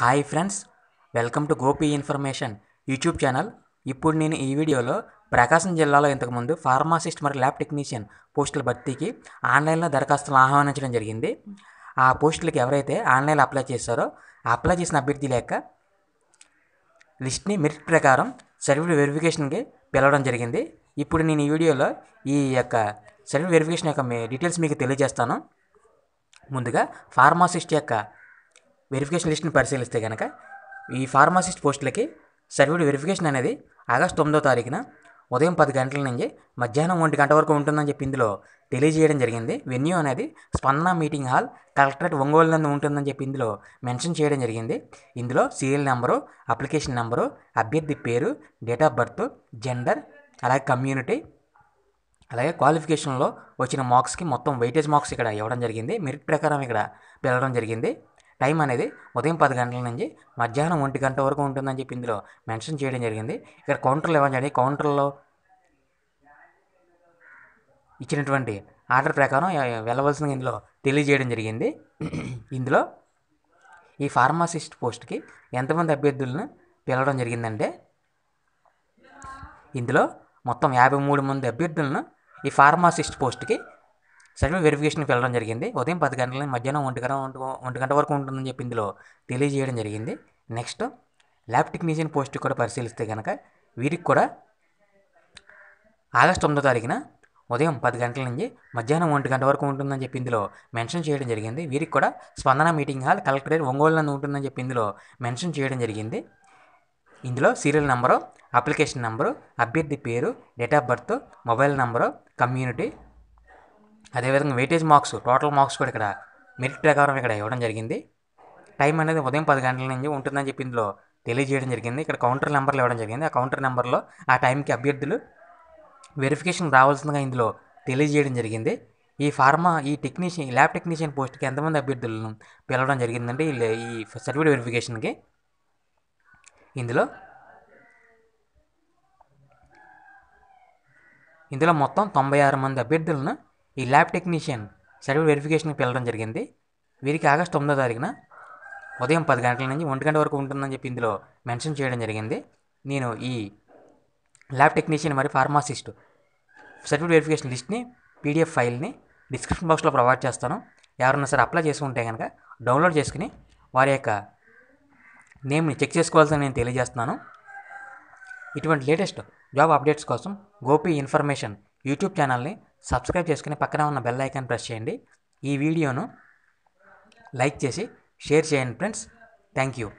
hi friends welcome to Gopi information YouTube channel ఇప్పుడు నేను ఈ వీడియోలో ప్రకాశం జిల్లాలో ఇంతకుముందు ఫార్మాసిస్ట్ మరియు ల్యాబ్ టెక్నీషియన్ పోస్టుల భర్తీకి ఆన్లైన్లో దరఖాస్తులు ఆహ్వానించడం జరిగింది ఆ పోస్టులకి ఎవరైతే ఆన్లైన్లో అప్లై చేశారో అప్లై చేసిన అభ్యర్థి లేక లిస్ట్ని మెరిట్ ప్రకారం సర్వీ వెరిఫికేషన్కి పిలవడం జరిగింది ఇప్పుడు నేను ఈ వీడియోలో ఈ యొక్క సర్వీ వెరిఫికేషన్ యొక్క డీటెయిల్స్ మీకు తెలియజేస్తాను ముందుగా ఫార్మాసిస్ట్ యొక్క వెరిఫికేషన్ లిస్ట్ని పరిశీలిస్తే కనుక ఈ ఫార్మసిస్ట్ పోస్టులకి సర్వీడ్ వెరిఫికేషన్ అనేది ఆగస్టు తొమ్మిదో తారీఖున ఉదయం పది గంటల నుంచి మధ్యాహ్నం ఒంటి గంట వరకు ఉంటుందని చెప్పి ఇందులో తెలియజేయడం జరిగింది వెన్యూ అనేది స్పందన మీటింగ్ హాల్ కలెక్టరేట్ ఒంగోలు నందు ఉంటుందని చెప్పి ఇందులో మెన్షన్ చేయడం జరిగింది ఇందులో సీరియల్ నెంబరు అప్లికేషన్ నెంబరు అభ్యర్థి పేరు డేట్ ఆఫ్ బర్త్ జెండర్ అలాగే కమ్యూనిటీ అలాగే క్వాలిఫికేషన్లో వచ్చిన మార్క్స్కి మొత్తం వెయిటేజ్ మార్క్స్ ఇక్కడ ఇవ్వడం జరిగింది మెరిట్ ప్రకారం ఇక్కడ పిలవడం జరిగింది టైం అనేది ఉదయం పది గంటల నుంచి మధ్యాహ్నం ఒంటి గంట వరకు ఉంటుందని చెప్పి ఇందులో మెన్షన్ చేయడం జరిగింది ఇక్కడ కౌంటర్లు ఏమని చెప్పి కౌంటర్లో ఇచ్చినటువంటి ఆర్డర్ ప్రకారం వెళ్ళవలసిన ఇందులో తెలియజేయడం జరిగింది ఇందులో ఈ ఫార్మాసిస్ట్ పోస్ట్కి ఎంతమంది అభ్యర్థులను పిలవడం జరిగిందంటే ఇందులో మొత్తం యాభై మూడు మంది అభ్యర్థులను ఈ ఫార్మాసిస్ట్ పోస్ట్కి సర్టిఫికేట్ వెరిఫికేషన్కి వెళ్ళడం జరిగింది ఉదయం పది గంటల మధ్యాహ్నం ఒంటి గంట ఒంటి గంట వరకు ఉంటుందని చెప్పి ఇందులో తెలియజేయడం జరిగింది నెక్స్ట్ ల్యాబ్ టెక్నీషియన్ పోస్ట్ కూడా పరిశీలిస్తే కనుక వీరికి కూడా ఆగస్టు తొమ్మిదో తారీఖున ఉదయం పది గంటల నుంచి మధ్యాహ్నం ఒంటి గంట వరకు ఉంటుందని చెప్పి ఇందులో మెన్షన్ చేయడం జరిగింది వీరికి కూడా స్పందన మీటింగ్ హాల్ కలెక్టరేట్ ఒంగోలు నందు ఉంటుందని చెప్పి ఇందులో మెన్షన్ చేయడం జరిగింది ఇందులో సీరియల్ నెంబరు అప్లికేషన్ నెంబరు అభ్యర్థి పేరు date of birth mobile number community అదేవిధంగా వెయిటేజ్ మార్క్స్ టోటల్ మార్క్స్ కూడా ఇక్కడ మెరిట్ ప్రకారం ఇక్కడ ఇవ్వడం జరిగింది టైం అనేది ఉదయం పది గంటల నుంచి ఉంటుందని చెప్పి ఇందులో తెలియజేయడం జరిగింది ఇక్కడ కౌంటర్ నెంబర్లు ఇవ్వడం జరిగింది ఆ కౌంటర్ నెంబర్లో ఆ టైంకి అభ్యర్థులు వెరిఫికేషన్ రావాల్సిందిగా ఇందులో తెలియజేయడం జరిగింది ఈ ఫార్మా ఈ టెక్నీషియన్ ల్యాబ్ టెక్నీషియన్ పోస్ట్కి ఎంతమంది అభ్యర్థులను పిలవడం జరిగిందండి ఈ సర్టిఫికేట్ వెరిఫికేషన్కి ఇందులో ఇందులో మొత్తం తొంభై ఆరు మంది అభ్యర్థులను ఈ ల్యాబ్ టెక్నీషియన్ సర్వే వెరిఫికేషన్కి వెళ్ళడం జరిగింది వీరికి ఆగస్టు తొమ్మిదో తారీఖున ఉదయం పది గంటల నుంచి ఒంటి గంట వరకు ఉంటుందని చెప్పి ఇందులో మెన్షన్ చేయడం జరిగింది నేను ఈ ల్యాబ్ టెక్నీషియన్ మరియు ఫార్మాసిస్ట్ సర్టిఫికేట్ వెరిఫికేషన్ లిస్ట్ని పీడిఎఫ్ ఫైల్ని డిస్క్రిప్షన్ బాక్స్లో ప్రొవైడ్ చేస్తాను ఎవరన్నా సరే అప్లై చేసి ఉంటే కనుక డౌన్లోడ్ చేసుకుని వారి యొక్క నేమ్ని చెక్ చేసుకోవాల్సిన నేను తెలియజేస్తున్నాను ఇటువంటి లేటెస్ట్ జాబ్ అప్డేట్స్ కోసం గోపి ఇన్ఫర్మేషన్ యూట్యూబ్ ఛానల్ని సబ్స్క్రైబ్ చేసుకుని పక్కన ఉన్న బెల్ ఐకాన్ ప్రెస్ చేయండి ఈ వీడియోను లైక్ చేసి షేర్ చేయండి ఫ్రెండ్స్ థ్యాంక్ యూ